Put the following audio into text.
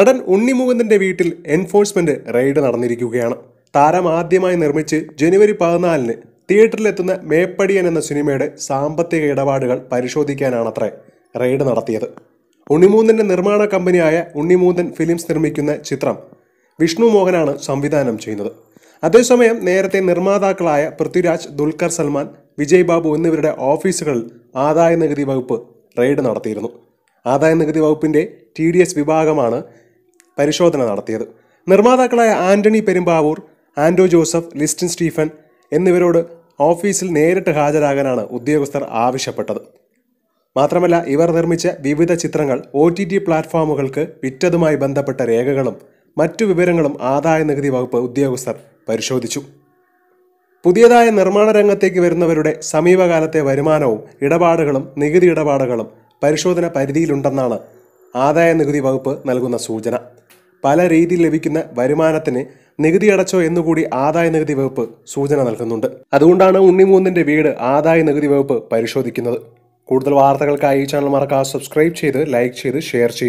നടൻ ഉണ്ണിമുകുന്ദന്റെ വീട്ടിൽ enforcement raid നടന്നിരിക്കുകയാണ് താരം ആദ്യമായി നിർമ്മിച്ച് ജനുവരി പതിനാലിന് തിയേറ്ററിലെത്തുന്ന മേപ്പടിയൻ എന്ന സിനിമയുടെ സാമ്പത്തിക ഇടപാടുകൾ പരിശോധിക്കാനാണത്രേ റെയ്ഡ് നടത്തിയത് ഉണ്ണിമൂന്തൻ്റെ നിർമ്മാണ കമ്പനിയായ ഉണ്ണിമൂന്ദൻ ഫിലിംസ് നിർമ്മിക്കുന്ന ചിത്രം വിഷ്ണു മോഹനാണ് സംവിധാനം ചെയ്യുന്നത് അതേസമയം നേരത്തെ നിർമ്മാതാക്കളായ പൃഥ്വിരാജ് ദുൽഖർ സൽമാൻ വിജയ് ബാബു എന്നിവരുടെ ഓഫീസുകളിൽ ആദായ നികുതി വകുപ്പ് റെയ്ഡ് നടത്തിയിരുന്നു ആദായ നികുതി വകുപ്പിന്റെ ടി ഡി എസ് വിഭാഗമാണ് പരിശോധന നടത്തിയത് നിർമ്മാതാക്കളായ ആന്റണി പെരുമ്പാവൂർ ആൻഡോ ജോസഫ് ലിസ്റ്റിൻ സ്റ്റീഫൻ എന്നിവരോട് ഓഫീസിൽ നേരിട്ട് ഹാജരാകാനാണ് ഉദ്യോഗസ്ഥർ ആവശ്യപ്പെട്ടത് മാത്രമല്ല ഇവർ നിർമ്മിച്ച വിവിധ ചിത്രങ്ങൾ ഒ ടി ടി പ്ലാറ്റ്ഫോമുകൾക്ക് വിറ്റതുമായി ബന്ധപ്പെട്ട രേഖകളും മറ്റു വിവരങ്ങളും ആദായ നികുതി വകുപ്പ് ഉദ്യോഗസ്ഥർ പരിശോധിച്ചു പുതിയതായ നിർമ്മാണ രംഗത്തേക്ക് വരുന്നവരുടെ സമീപകാലത്തെ വരുമാനവും ഇടപാടുകളും നികുതി ഇടപാടുകളും പരിശോധന പരിധിയിലുണ്ടെന്നാണ് ആദായ നികുതി വകുപ്പ് നൽകുന്ന സൂചന പല രീതിയിൽ ലഭിക്കുന്ന വരുമാനത്തിന് നികുതി അടച്ചോ എന്നുകൂടി ആദായ നികുതി വകുപ്പ് സൂചന നൽകുന്നുണ്ട് അതുകൊണ്ടാണ് ഉണ്ണിമൂന്നിന്റെ വീട് ആദായ നികുതി വകുപ്പ് പരിശോധിക്കുന്നത് കൂടുതൽ വാർത്തകൾക്കായി ഈ ചാനൽ മറക്കാതെ സബ്സ്ക്രൈബ് ചെയ്ത് ലൈക്ക് ചെയ്ത് ഷെയർ ചെയ്യുക